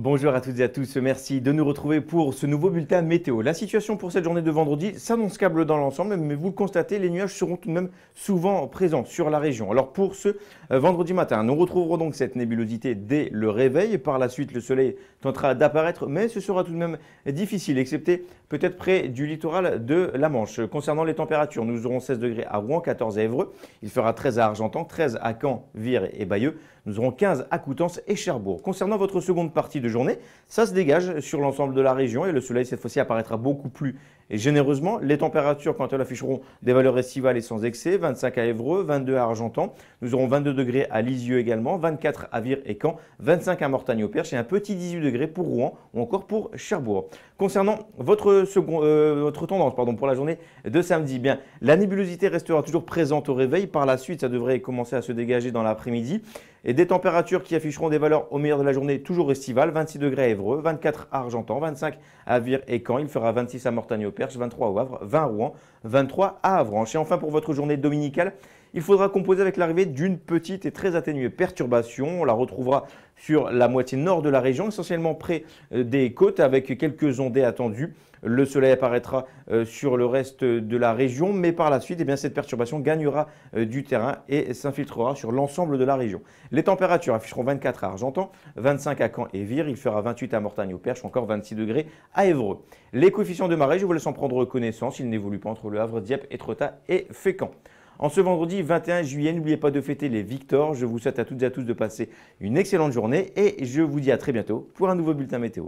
Bonjour à toutes et à tous, merci de nous retrouver pour ce nouveau bulletin météo. La situation pour cette journée de vendredi s'annonce câble dans l'ensemble, mais vous le constatez, les nuages seront tout de même souvent présents sur la région. Alors pour ce euh, vendredi matin, nous retrouverons donc cette nébulosité dès le réveil. Par la suite, le soleil tentera d'apparaître, mais ce sera tout de même difficile, excepté peut-être près du littoral de la Manche. Concernant les températures, nous aurons 16 degrés à Rouen, 14 à Évreux, il fera 13 à Argentan, 13 à Caen, Vire et Bayeux, nous aurons 15 à Coutances et Cherbourg. Concernant votre seconde partie de journée. Ça se dégage sur l'ensemble de la région et le soleil cette fois-ci apparaîtra beaucoup plus et généreusement, les températures, quand elles afficheront des valeurs estivales et sans excès, 25 à Évreux, 22 à Argentan, nous aurons 22 degrés à Lisieux également, 24 à Vire et Caen, 25 à Mortagne-au-Perche et un petit 18 degrés pour Rouen ou encore pour Cherbourg. Concernant votre, euh, votre tendance pardon, pour la journée de samedi, eh bien, la nébulosité restera toujours présente au réveil. Par la suite, ça devrait commencer à se dégager dans l'après-midi. Et des températures qui afficheront des valeurs au meilleur de la journée, toujours estivales, 26 degrés à Évreux, 24 à Argentan, 25 à Vire et Caen. Il fera 26 à Mortagne-au-Perche. 23 au Havre, 20 Rouen, 23 à Avranches. Et enfin, pour votre journée dominicale, il faudra composer avec l'arrivée d'une petite et très atténuée perturbation. On la retrouvera sur la moitié nord de la région, essentiellement près euh, des côtes, avec quelques ondées attendues. Le soleil apparaîtra euh, sur le reste de la région, mais par la suite, eh bien, cette perturbation gagnera euh, du terrain et s'infiltrera sur l'ensemble de la région. Les températures afficheront 24 à Argentan, 25 à Caen et Vire, il fera 28 à Mortagne au Perche, encore 26 degrés à Évreux. Les coefficients de marée, je vous laisse en prendre connaissance, ils n'évoluent pas entre Le Havre, Dieppe, Étretat et Fécamp. En ce vendredi 21 juillet, n'oubliez pas de fêter les Victors. Je vous souhaite à toutes et à tous de passer une excellente journée et je vous dis à très bientôt pour un nouveau bulletin météo.